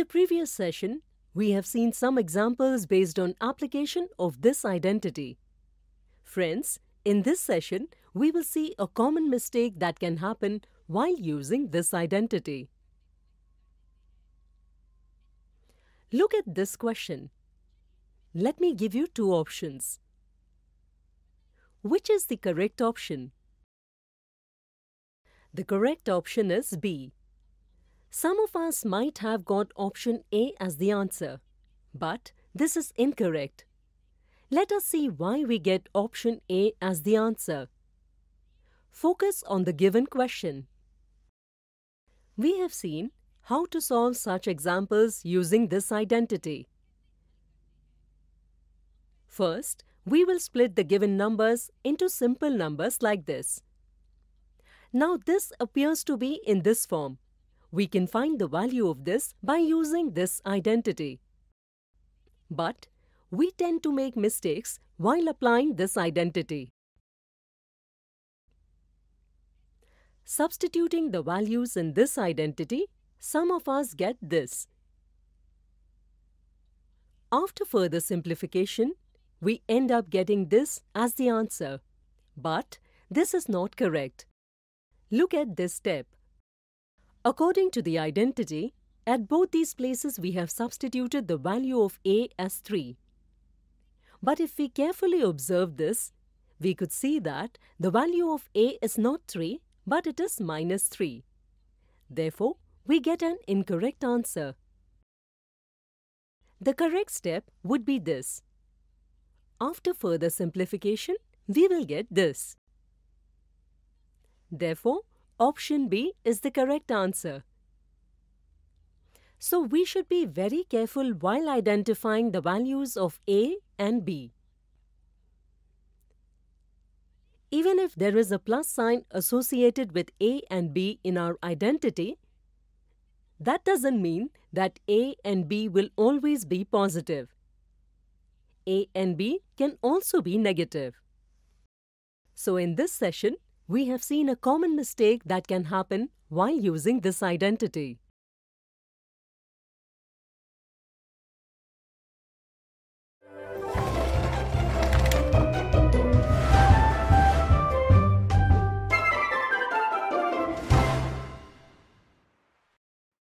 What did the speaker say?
the previous session, we have seen some examples based on application of this identity. Friends, in this session, we will see a common mistake that can happen while using this identity. Look at this question. Let me give you two options. Which is the correct option? The correct option is B. Some of us might have got option A as the answer, but this is incorrect. Let us see why we get option A as the answer. Focus on the given question. We have seen how to solve such examples using this identity. First, we will split the given numbers into simple numbers like this. Now this appears to be in this form we can find the value of this by using this identity. But we tend to make mistakes while applying this identity. Substituting the values in this identity, some of us get this. After further simplification, we end up getting this as the answer. But this is not correct. Look at this step. According to the identity, at both these places we have substituted the value of a as 3. But if we carefully observe this, we could see that the value of a is not 3 but it is minus 3. Therefore, we get an incorrect answer. The correct step would be this. After further simplification, we will get this. Therefore, Option B is the correct answer. So we should be very careful while identifying the values of A and B. Even if there is a plus sign associated with A and B in our identity, that doesn't mean that A and B will always be positive. A and B can also be negative. So in this session, we have seen a common mistake that can happen while using this identity.